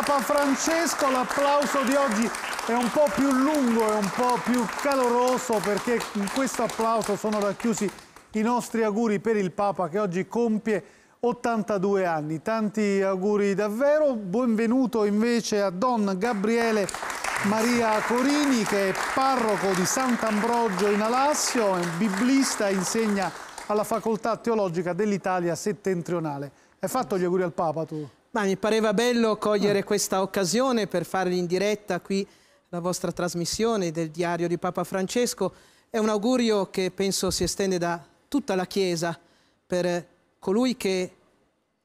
Papa Francesco. L'applauso di oggi è un po' più lungo e un po' più caloroso perché in questo applauso sono racchiusi i nostri auguri per il Papa che oggi compie 82 anni. Tanti auguri davvero. Benvenuto invece a Don Gabriele Maria Corini che è parroco di Sant'Ambrogio in Alassio, è biblista e insegna alla Facoltà Teologica dell'Italia Settentrionale. Hai fatto gli auguri al Papa tu? Ma mi pareva bello cogliere oh. questa occasione per fare in diretta qui la vostra trasmissione del diario di Papa Francesco. È un augurio che penso si estende da tutta la Chiesa per colui che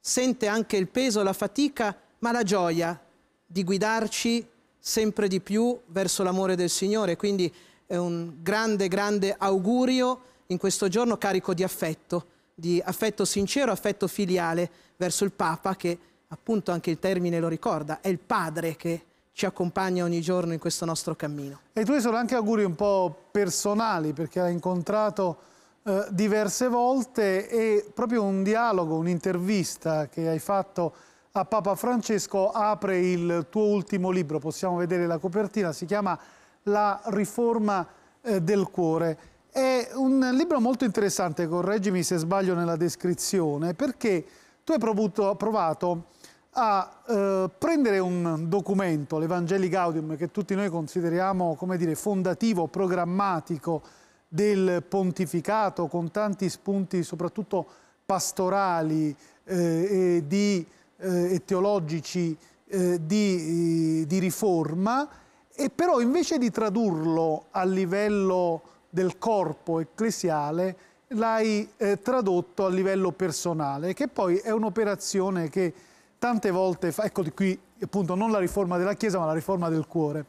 sente anche il peso, la fatica, ma la gioia di guidarci sempre di più verso l'amore del Signore. Quindi è un grande, grande augurio in questo giorno carico di affetto, di affetto sincero, affetto filiale verso il Papa che appunto anche il termine lo ricorda, è il padre che ci accompagna ogni giorno in questo nostro cammino. E tu hai solo anche auguri un po' personali perché l'hai incontrato eh, diverse volte e proprio un dialogo, un'intervista che hai fatto a Papa Francesco apre il tuo ultimo libro, possiamo vedere la copertina, si chiama La riforma eh, del cuore. È un libro molto interessante, correggimi se sbaglio nella descrizione, perché tu hai provato, provato a eh, prendere un documento, l'Evangeli Gaudium, che tutti noi consideriamo come dire, fondativo, programmatico del pontificato, con tanti spunti soprattutto pastorali eh, e, di, eh, e, teologici eh, di, di riforma, e però invece di tradurlo a livello del corpo ecclesiale, l'hai eh, tradotto a livello personale, che poi è un'operazione che tante volte ecco qui appunto non la riforma della Chiesa ma la riforma del cuore.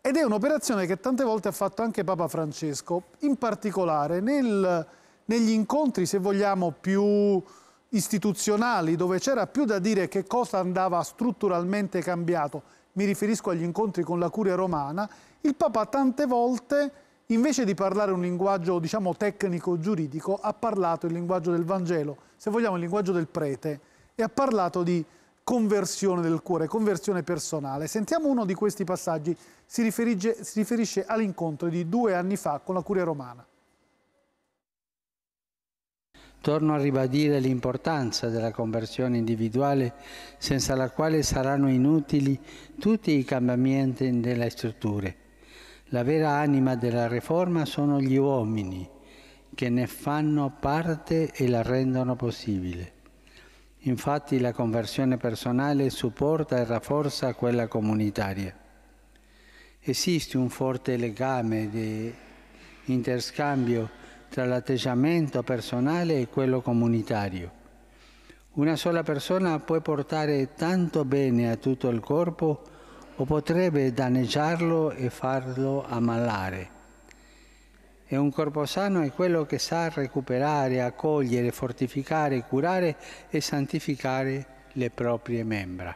Ed è un'operazione che tante volte ha fatto anche Papa Francesco, in particolare nel, negli incontri, se vogliamo, più istituzionali, dove c'era più da dire che cosa andava strutturalmente cambiato, mi riferisco agli incontri con la curia romana, il Papa tante volte, invece di parlare un linguaggio, diciamo, tecnico-giuridico, ha parlato il linguaggio del Vangelo, se vogliamo il linguaggio del prete e ha parlato di conversione del cuore, conversione personale. Sentiamo uno di questi passaggi, si riferisce, si riferisce all'incontro di due anni fa con la Curia Romana. Torno a ribadire l'importanza della conversione individuale senza la quale saranno inutili tutti i cambiamenti nelle strutture. La vera anima della riforma sono gli uomini che ne fanno parte e la rendono possibile. Infatti la conversione personale supporta e rafforza quella comunitaria. Esiste un forte legame di interscambio tra l'atteggiamento personale e quello comunitario. Una sola persona può portare tanto bene a tutto il corpo o potrebbe danneggiarlo e farlo ammalare. E un corpo sano è quello che sa recuperare, accogliere, fortificare, curare e santificare le proprie membra.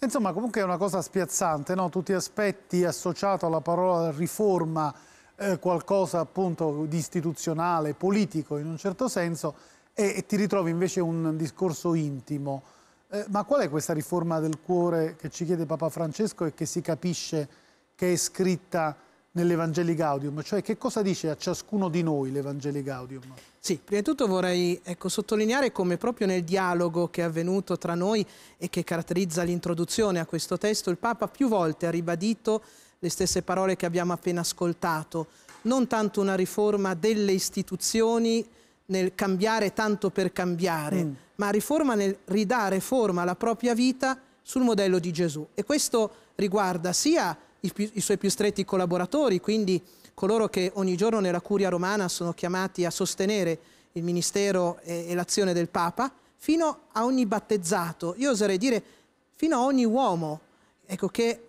Insomma, comunque è una cosa spiazzante, no? tutti gli aspetti associati alla parola riforma, eh, qualcosa appunto di istituzionale, politico in un certo senso, e, e ti ritrovi invece un discorso intimo. Eh, ma qual è questa riforma del cuore che ci chiede Papa Francesco e che si capisce che è scritta nell'Evangeli Gaudium, cioè che cosa dice a ciascuno di noi l'Evangeli Gaudium? Sì, prima di tutto vorrei ecco, sottolineare come proprio nel dialogo che è avvenuto tra noi e che caratterizza l'introduzione a questo testo, il Papa più volte ha ribadito le stesse parole che abbiamo appena ascoltato, non tanto una riforma delle istituzioni nel cambiare tanto per cambiare, mm. ma riforma nel ridare forma alla propria vita sul modello di Gesù. E questo riguarda sia i, più, i suoi più stretti collaboratori, quindi coloro che ogni giorno nella Curia romana sono chiamati a sostenere il ministero e, e l'azione del Papa, fino a ogni battezzato, io oserei dire fino a ogni uomo ecco, che eh,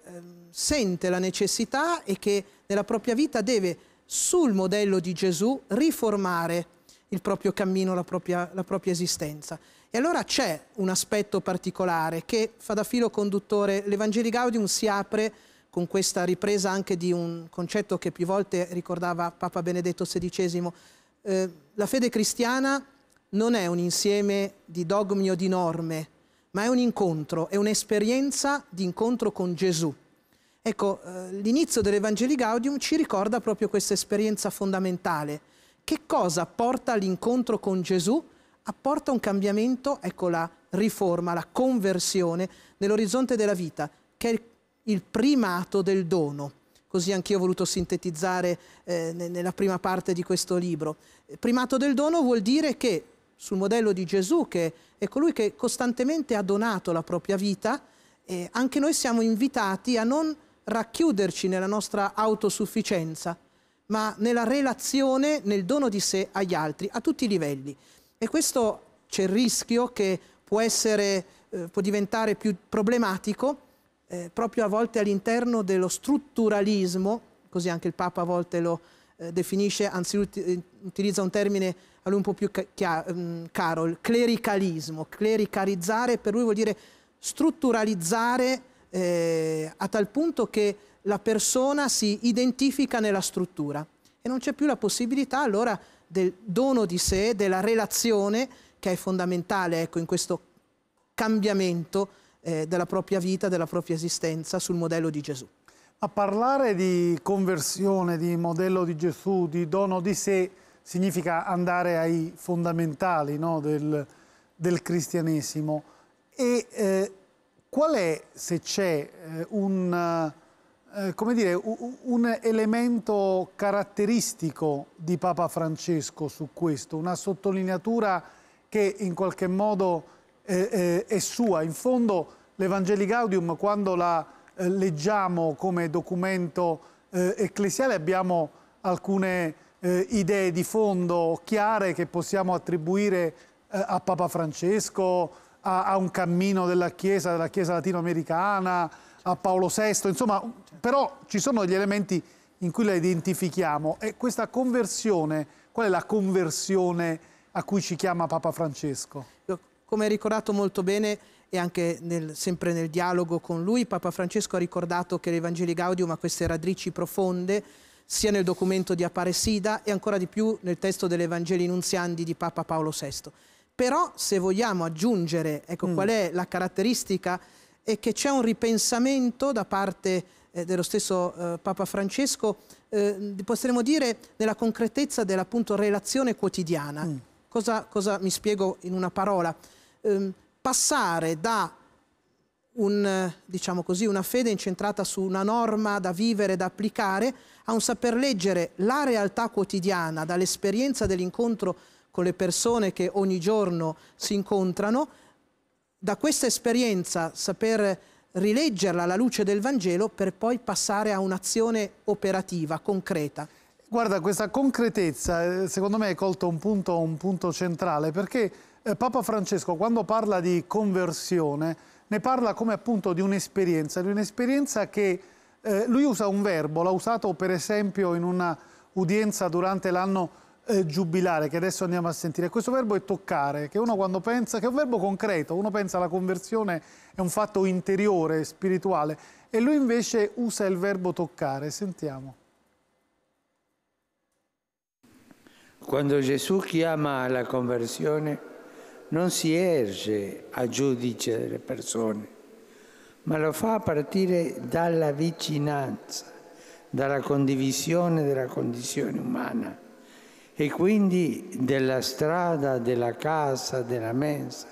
sente la necessità e che nella propria vita deve, sul modello di Gesù, riformare il proprio cammino, la propria, la propria esistenza. E allora c'è un aspetto particolare che fa da filo conduttore, l'Evangeli Gaudium si apre con questa ripresa anche di un concetto che più volte ricordava Papa Benedetto XVI. Eh, la fede cristiana non è un insieme di dogmi o di norme, ma è un incontro, è un'esperienza di incontro con Gesù. Ecco, eh, l'inizio dell'Evangelii Gaudium ci ricorda proprio questa esperienza fondamentale. Che cosa porta all'incontro con Gesù? Apporta un cambiamento, ecco la riforma, la conversione nell'orizzonte della vita, che è il il primato del dono. Così anch'io ho voluto sintetizzare eh, nella prima parte di questo libro. Eh, primato del dono vuol dire che sul modello di Gesù, che è colui che costantemente ha donato la propria vita, eh, anche noi siamo invitati a non racchiuderci nella nostra autosufficienza, ma nella relazione, nel dono di sé agli altri, a tutti i livelli. E questo c'è il rischio che può, essere, eh, può diventare più problematico eh, proprio a volte all'interno dello strutturalismo, così anche il Papa a volte lo eh, definisce, anzi utilizza un termine a lui un po' più mm, caro, il clericalismo. Clericalizzare per lui vuol dire strutturalizzare eh, a tal punto che la persona si identifica nella struttura e non c'è più la possibilità allora del dono di sé, della relazione che è fondamentale ecco, in questo cambiamento eh, della propria vita, della propria esistenza sul modello di Gesù. A parlare di conversione, di modello di Gesù, di dono di sé, significa andare ai fondamentali no, del, del, cristianesimo. E eh, qual è, se c'è, eh, un, eh, dire, un, un elemento caratteristico di Papa Francesco su questo, una sottolineatura che in qualche modo eh, è sua. In fondo l'Evangelii Gaudium, quando la eh, leggiamo come documento eh, ecclesiale, abbiamo alcune eh, idee di fondo chiare che possiamo attribuire eh, a Papa Francesco, a, a un cammino della Chiesa, della Chiesa latinoamericana, a Paolo VI, insomma, però ci sono gli elementi in cui la identifichiamo e questa conversione, qual è la conversione a cui ci chiama Papa Francesco? Come ha ricordato molto bene e anche nel, sempre nel dialogo con lui, Papa Francesco ha ricordato che l'Evangeli Gaudium ha queste radici profonde sia nel documento di Aparecida e ancora di più nel testo dell'Evangeli Nunziandi di Papa Paolo VI. Però se vogliamo aggiungere ecco, mm. qual è la caratteristica è che c'è un ripensamento da parte eh, dello stesso eh, Papa Francesco, eh, potremmo dire, nella concretezza della relazione quotidiana. Mm. Cosa, cosa mi spiego in una parola? ehm, passare da un, diciamo così, una fede incentrata su una norma da vivere, da applicare, a un saper leggere la realtà quotidiana, dall'esperienza dell'incontro con le persone che ogni giorno si incontrano, da questa esperienza saper rileggerla alla luce del Vangelo per poi passare a un'azione operativa, concreta. Guarda, questa concretezza eh, secondo me è colto un punto, un punto centrale perché eh, Papa Francesco quando parla di conversione ne parla come appunto di un'esperienza, di un'esperienza che eh, lui usa un verbo, l'ha usato per esempio in una udienza durante l'anno eh, giubilare che adesso andiamo a sentire. Questo verbo è toccare, che uno quando pensa, che è un verbo concreto, uno pensa alla conversione è un fatto interiore, spirituale, e lui invece usa il verbo toccare, sentiamo. Quando Gesù chiama alla conversione, non si erge a giudice delle persone, ma lo fa a partire dalla vicinanza, dalla condivisione della condizione umana e quindi della strada, della casa, della mensa.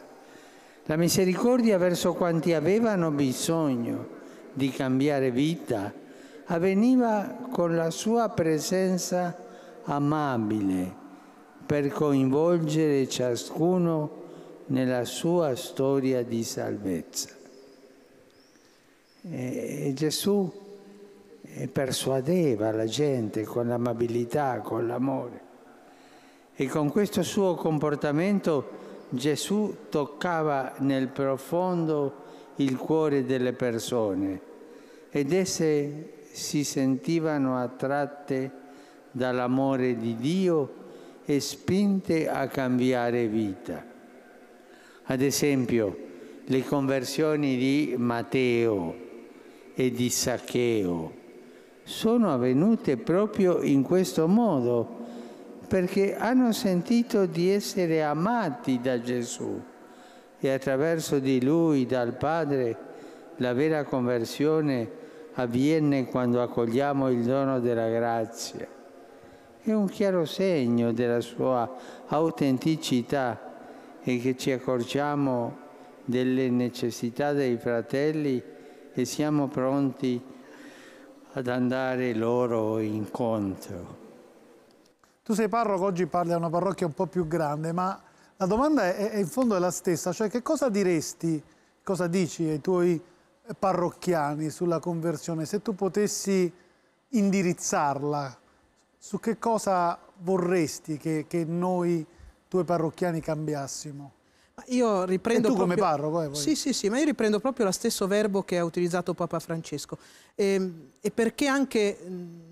La misericordia verso quanti avevano bisogno di cambiare vita avveniva con la sua presenza amabile per coinvolgere ciascuno nella sua storia di salvezza. E Gesù eh, persuadeva la gente con l'amabilità, con l'amore. E con questo suo comportamento Gesù toccava nel profondo il cuore delle persone ed esse si sentivano attratte dall'amore di Dio e spinte a cambiare vita. Ad esempio, le conversioni di Matteo e di Saccheo sono avvenute proprio in questo modo, perché hanno sentito di essere amati da Gesù e attraverso di lui, dal Padre, la vera conversione avviene quando accogliamo il dono della grazia. È un chiaro segno della sua autenticità e che ci accorgiamo delle necessità dei fratelli e siamo pronti ad andare loro incontro. Tu sei parroco, oggi parli a una parrocchia un po' più grande, ma la domanda è, è in fondo è la stessa, cioè che cosa diresti, cosa dici ai tuoi parrocchiani sulla conversione? Se tu potessi indirizzarla, su che cosa vorresti che, che noi due parrocchiani cambiassimo. io riprendo e tu proprio... come parroco? Eh, sì, sì, sì, ma io riprendo proprio lo stesso verbo che ha utilizzato Papa Francesco. E, ehm, e perché anche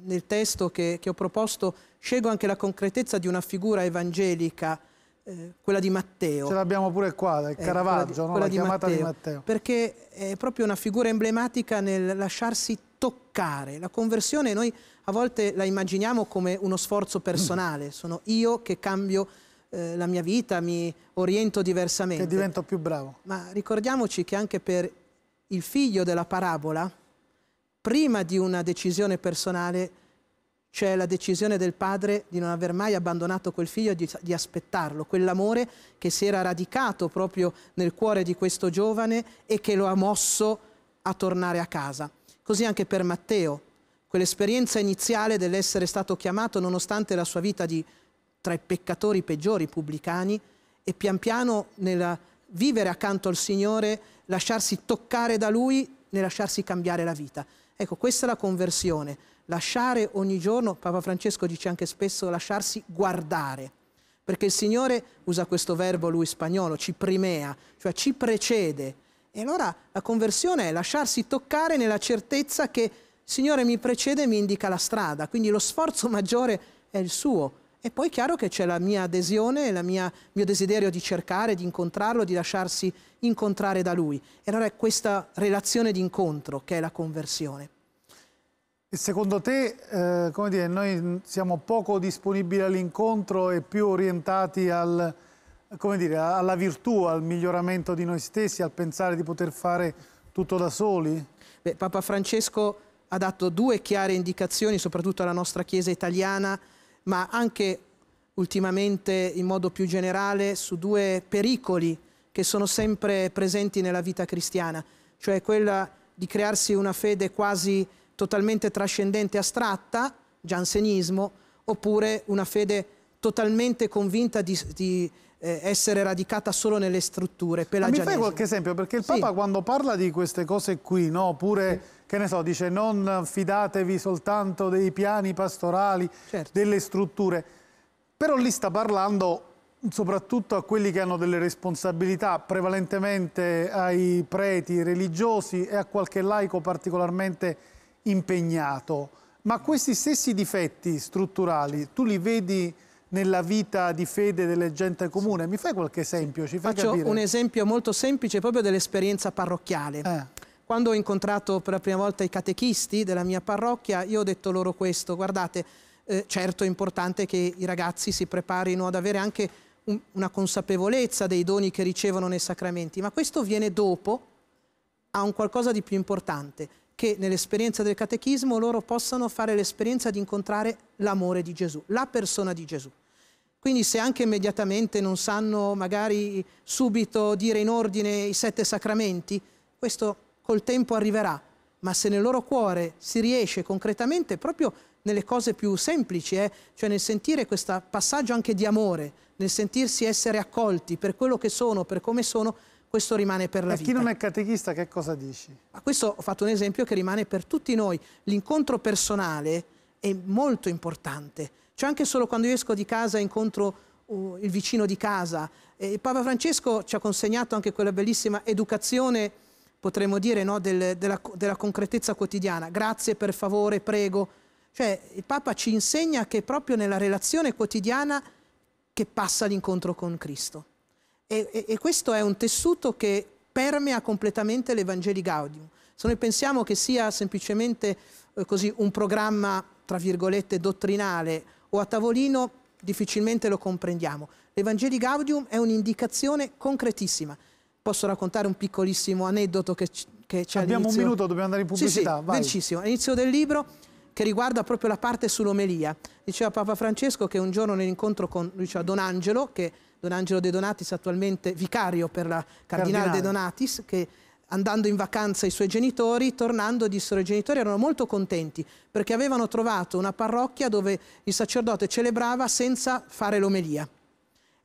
nel testo che, che, ho proposto scelgo anche la concretezza di una figura evangelica eh, quella di Matteo. Ce l'abbiamo pure qua, del eh, Caravaggio, quella di, no? quella la di chiamata Matteo, di Matteo. Perché è proprio una figura emblematica nel lasciarsi toccare. La conversione noi a volte la immaginiamo come uno sforzo personale, mm. sono io che cambio eh, la mia vita, mi oriento diversamente. Che divento più bravo. Ma ricordiamoci che anche per il figlio della parabola, prima di una decisione personale, c'è la decisione del padre di non aver mai abbandonato quel figlio, di, di aspettarlo, quell'amore che si era radicato proprio nel cuore di questo giovane e che lo ha mosso a tornare a casa. Così anche per Matteo, quell'esperienza iniziale dell'essere stato chiamato nonostante la sua vita di tra i peccatori peggiori pubblicani e pian piano nel vivere accanto al Signore, lasciarsi toccare da Lui, nel lasciarsi cambiare la vita. Ecco, questa è la conversione. Lasciare ogni giorno, Papa Francesco dice anche spesso, lasciarsi guardare. Perché il Signore usa questo verbo lui spagnolo, ci primea, cioè ci precede. E allora la conversione è lasciarsi toccare nella certezza che il Signore mi precede e mi indica la strada. Quindi lo sforzo maggiore è il suo e poi è chiaro che c'è la mia adesione e il mio desiderio di cercare, di incontrarlo, di lasciarsi incontrare da lui. E allora è questa relazione di incontro che è la conversione. E secondo te, eh, come dire, noi siamo poco disponibili all'incontro e più orientati al, dire, alla virtù, al miglioramento di noi stessi, al pensare di poter fare tutto da soli? Beh, Papa Francesco ha dato due chiare indicazioni, soprattutto alla nostra Chiesa italiana, ma anche ultimamente in modo più generale su due pericoli che sono sempre presenti nella vita cristiana, cioè quella di crearsi una fede quasi totalmente trascendente e astratta, giansenismo, oppure una fede totalmente convinta di, di eh, essere radicata solo nelle strutture pelagianesi. Ma mi fai qualche esempio? Perché il Papa sì. quando parla di queste cose qui, no? oppure... Sì che ne so, dice non fidatevi soltanto dei piani pastorali, certo. delle strutture, però lì sta parlando soprattutto a quelli che hanno delle responsabilità, prevalentemente ai preti religiosi e a qualche laico particolarmente impegnato. Ma questi stessi difetti strutturali tu li vedi nella vita di fede delle gente comune? Mi fai qualche esempio? Ci fai Faccio capire? un esempio molto semplice proprio dell'esperienza parrocchiale. Eh. Quando ho incontrato per la prima volta i catechisti della mia parrocchia, io ho detto loro questo, guardate, eh, certo è importante che i ragazzi si preparino ad avere anche un, una consapevolezza dei doni che ricevono nei sacramenti, ma questo viene dopo a un qualcosa di più importante, che nell'esperienza del catechismo loro possano fare l'esperienza di incontrare l'amore di Gesù, la persona di Gesù. Quindi se anche immediatamente non sanno magari subito dire in ordine i sette sacramenti, questo è col tempo arriverà, ma se nel loro cuore si riesce concretamente proprio nelle cose più semplici, eh? cioè nel sentire questo passaggio anche di amore, nel sentirsi essere accolti per quello che sono, per come sono, questo rimane per la vita. E chi non è catechista che cosa dici? A questo ho fatto un esempio che rimane per tutti noi. L'incontro personale è molto importante. Cioè anche solo quando io esco di casa incontro uh, il vicino di casa. E Papa Francesco ci ha consegnato anche quella bellissima educazione potremmo dire, no, del, della, della concretezza quotidiana. Grazie, per favore, prego. Cioè, il Papa ci insegna che proprio nella relazione quotidiana che passa l'incontro con Cristo. E, e, e, questo è un tessuto che permea completamente l'Evangeli Gaudium. Se noi pensiamo che sia semplicemente eh, così, un programma, tra virgolette, dottrinale o a tavolino, difficilmente lo comprendiamo. L'Evangeli Gaudium è un'indicazione concretissima Posso raccontare un piccolissimo aneddoto che, che c'è Abbiamo un minuto, dobbiamo andare in pubblicità. Sì, sì, vai. velocissimo. All'inizio del libro che riguarda proprio la parte sull'omelia. Diceva Papa Francesco che un giorno nell'incontro con diceva, Don Angelo, che Don Angelo De Donatis attualmente vicario per la Cardinale, Cardinale. De Donatis, che andando in vacanza i suoi genitori, tornando dissero i genitori erano molto contenti perché avevano trovato una parrocchia dove il sacerdote celebrava senza fare l'omelia.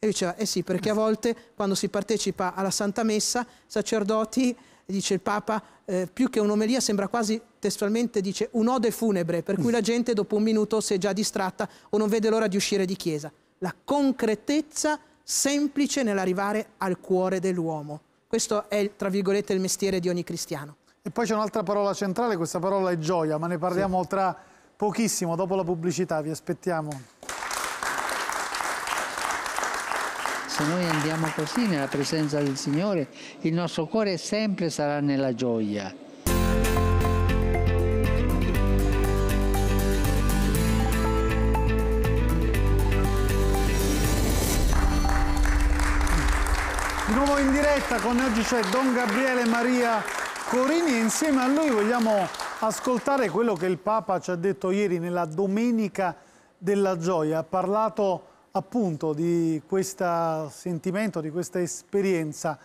E diceva, eh sì, perché a volte quando si partecipa alla Santa Messa, sacerdoti, dice il Papa, eh, più che un'omelia sembra quasi testualmente, dice, un'ode funebre, per cui la mm. gente dopo un minuto si è già distratta o non vede l'ora di uscire di chiesa. La concretezza semplice nell'arrivare al cuore dell'uomo. Questo è, tra virgolette, il mestiere di ogni cristiano. E poi c'è un'altra parola centrale, questa parola è gioia, ma ne parliamo sì. tra pochissimo, dopo la pubblicità, vi aspettiamo. Se noi andiamo così nella presenza del Signore, il nostro cuore sempre sarà nella gioia. Di nuovo in diretta con oggi c'è Don Gabriele Maria Corini e insieme a lui vogliamo ascoltare quello che il Papa ci ha detto ieri nella Domenica della Gioia. Ha parlato appunto di questo sentimento, di questa esperienza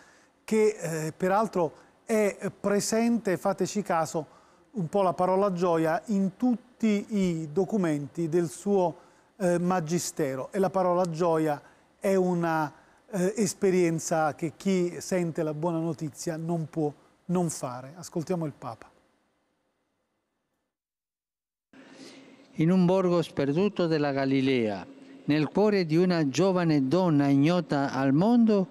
che eh, peraltro è presente, fateci caso, un po' la parola gioia in tutti i documenti del suo eh, magistero e la parola gioia è una eh, esperienza che chi sente la buona notizia non può non fare. Ascoltiamo il Papa. In un borgo sperduto della Galilea, nel cuore di una giovane donna ignota al mondo,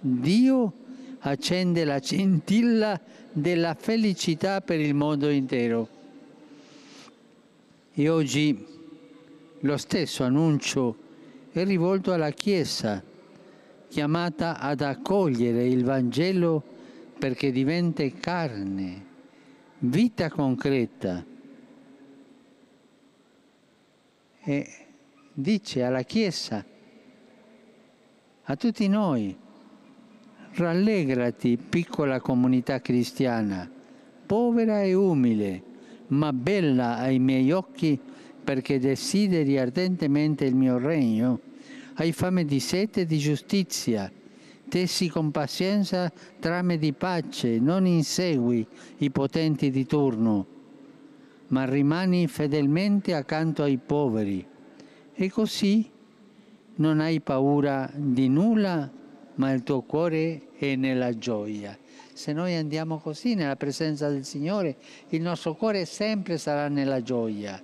Dio accende la scintilla della felicità per il mondo intero. E oggi lo stesso annuncio è rivolto alla Chiesa, chiamata ad accogliere il Vangelo perché diventa carne, vita concreta. E dice alla Chiesa, a tutti noi, rallegrati piccola comunità cristiana, povera e umile, ma bella ai miei occhi perché desideri ardentemente il mio regno, hai fame di sete e di giustizia, tessi con pazienza trame di pace, non insegui i potenti di turno, ma rimani fedelmente accanto ai poveri e così non hai paura di nulla, ma il tuo cuore è nella gioia. Se noi andiamo così nella presenza del Signore, il nostro cuore sempre sarà nella gioia.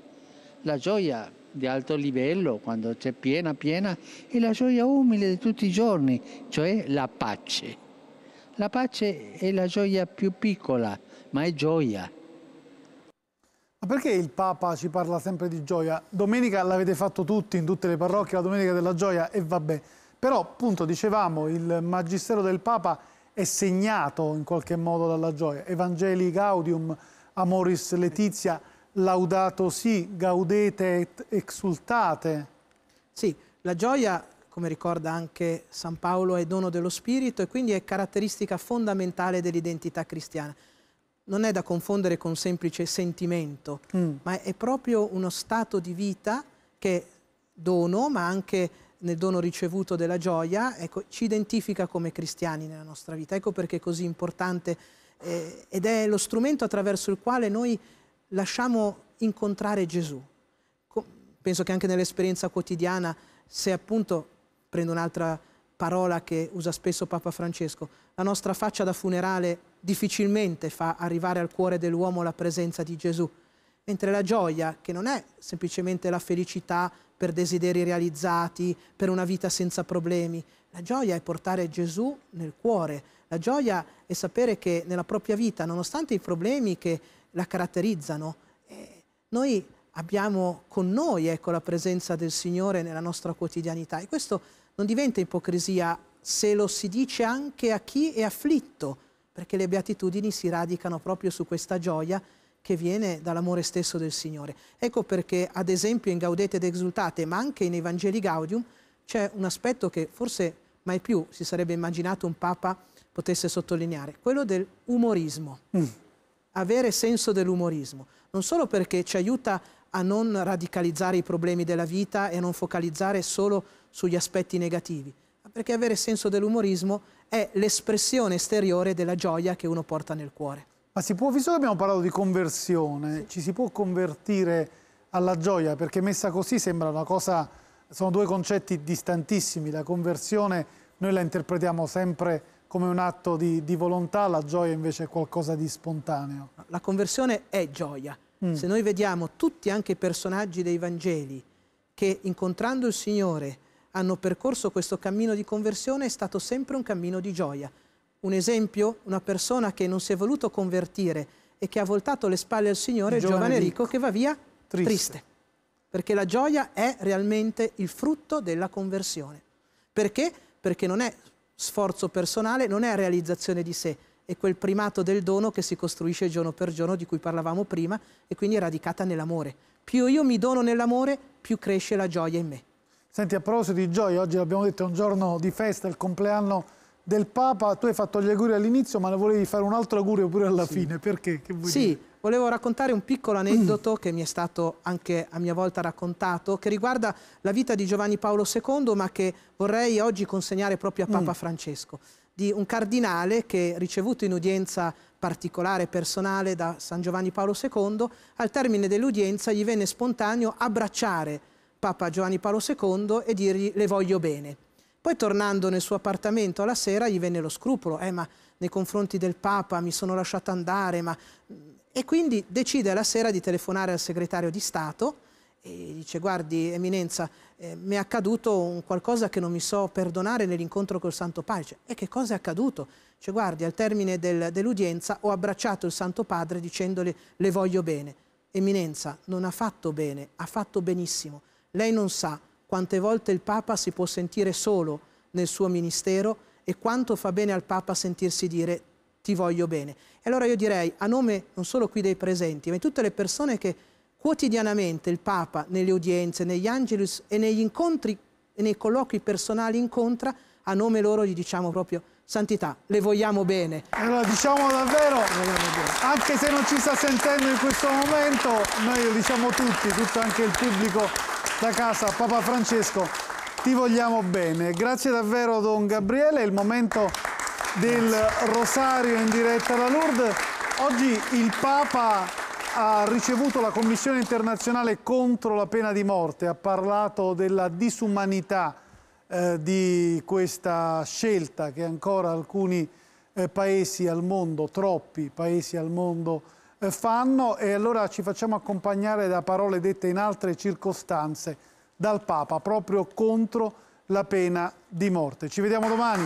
La gioia di alto livello, quando c'è piena, piena, e la gioia umile di tutti i giorni, cioè la pace. La pace è la gioia più piccola, ma è gioia. Ma perché il Papa ci parla sempre di gioia? Domenica l'avete fatto tutti, in tutte le parrocchie, la Domenica della Gioia, e vabbè. Però, appunto, dicevamo, il Magistero del Papa è segnato in qualche modo dalla gioia. Evangelii Gaudium, Amoris Letizia, Laudato sì, Gaudete et Exultate. Sì, la gioia, come ricorda anche San Paolo, è dono dello Spirito e quindi è caratteristica fondamentale dell'identità cristiana non è da confondere con semplice sentimento, mm. ma è proprio uno stato di vita che dono, ma anche nel dono ricevuto della gioia, ecco, ci identifica come cristiani nella nostra vita. Ecco perché è così importante eh, ed è lo strumento attraverso il quale noi lasciamo incontrare Gesù. Co penso che anche nell'esperienza quotidiana, se appunto, prendo un'altra parola che usa spesso Papa Francesco, la nostra faccia da funerale difficilmente fa arrivare al cuore dell'uomo la presenza di Gesù, mentre la gioia, che non è semplicemente la felicità per desideri realizzati, per una vita senza problemi, la gioia è portare Gesù nel cuore, la gioia è sapere che nella propria vita, nonostante i problemi che la caratterizzano, eh, noi abbiamo con noi ecco, la presenza del Signore nella nostra quotidianità e questo non diventa ipocrisia se lo si dice anche a chi è afflitto, perché le beatitudini si radicano proprio su questa gioia che viene dall'amore stesso del Signore. Ecco perché, ad esempio, in Gaudete ed Exultate, ma anche in Evangeli Gaudium, c'è un aspetto che forse mai più si sarebbe immaginato un Papa potesse sottolineare, quello dell'umorismo. Mm. Avere senso dell'umorismo, non solo perché ci aiuta a non radicalizzare i problemi della vita e a non focalizzare solo sugli aspetti negativi, perché avere senso dell'umorismo è l'espressione esteriore della gioia che uno porta nel cuore. Ma si può, visto che abbiamo parlato di conversione, sì. ci si può convertire alla gioia? Perché messa così sembra una cosa, sono due concetti distantissimi. La conversione noi la interpretiamo sempre come un atto di, di volontà, la gioia invece è qualcosa di spontaneo. La conversione è gioia. Mm. Se noi vediamo tutti anche i personaggi dei Vangeli che incontrando il Signore hanno percorso questo cammino di conversione è stato sempre un cammino di gioia. Un esempio, una persona che non si è voluto convertire e che ha voltato le spalle al Signore, il giovane, ricco, che va via triste. triste. Perché la gioia è realmente il frutto della conversione. Perché? Perché non è sforzo personale, non è realizzazione di sé, è quel primato del dono che si costruisce giorno per giorno di cui parlavamo prima e quindi è radicata nell'amore. Più io mi dono nell'amore, più cresce la gioia in me. Senti, a proposito di gioia, oggi l'abbiamo detto è un giorno di festa, il compleanno del Papa. Tu hai fatto gli auguri all'inizio, ma ne volevi fare un altro augurio pure alla sì. fine. Perché? sì, dire? volevo raccontare un piccolo aneddoto che mi è stato anche a mia volta raccontato, che riguarda la vita di Giovanni Paolo II, ma che vorrei oggi consegnare proprio a mm. Papa Francesco. Di un cardinale che, ricevuto in udienza particolare personale da San Giovanni Paolo II, al termine dell'udienza gli venne spontaneo abbracciare Papa Giovanni Paolo II e dirgli le voglio bene. Poi tornando nel suo appartamento alla sera gli venne lo scrupolo, eh ma nei confronti del Papa mi sono lasciata andare, ma... E quindi decide alla sera di telefonare al segretario di Stato e dice guardi Eminenza, eh, mi è accaduto qualcosa che non mi so perdonare nell'incontro col Santo Padre. E eh, che cosa è accaduto? Dice guardi, al termine del, dell'udienza ho abbracciato il Santo Padre dicendole le voglio bene. Eminenza, non ha fatto bene, ha fatto benissimo lei non sa quante volte il Papa si può sentire solo nel suo ministero e quanto fa bene al Papa sentirsi dire ti voglio bene. E allora io direi, a nome non solo qui dei presenti, ma di tutte le persone che quotidianamente il Papa nelle udienze, negli angelus e negli incontri e nei colloqui personali incontra, a nome loro gli diciamo proprio Santità, le vogliamo bene. Allora diciamo davvero, anche se non ci sta sentendo in questo momento, noi lo diciamo tutti, tutto anche il pubblico da casa, Papa Francesco, ti vogliamo bene. Grazie davvero Don Gabriele, è il momento del Rosario in diretta da Lourdes. Oggi il Papa ha ricevuto la Commissione internazionale contro la pena di morte, ha parlato della disumanità eh, di questa scelta che ancora alcuni eh, paesi al mondo, troppi paesi al mondo, eh, fanno e allora ci facciamo accompagnare da parole dette in altre circostanze dal Papa proprio contro la pena di morte. Ci vediamo domani.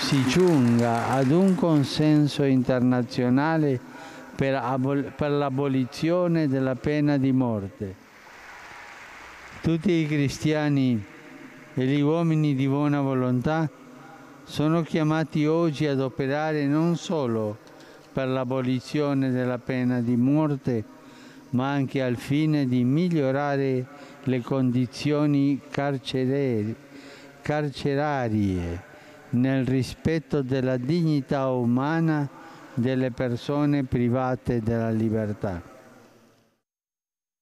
Si giunga ad un consenso internazionale per, per l'abolizione della pena di morte. Tutti i cristiani e gli uomini di buona volontà sono chiamati oggi ad operare non solo per l'abolizione della pena di morte, ma anche al fine di migliorare le condizioni carcerarie nel rispetto della dignità umana delle persone private della libertà.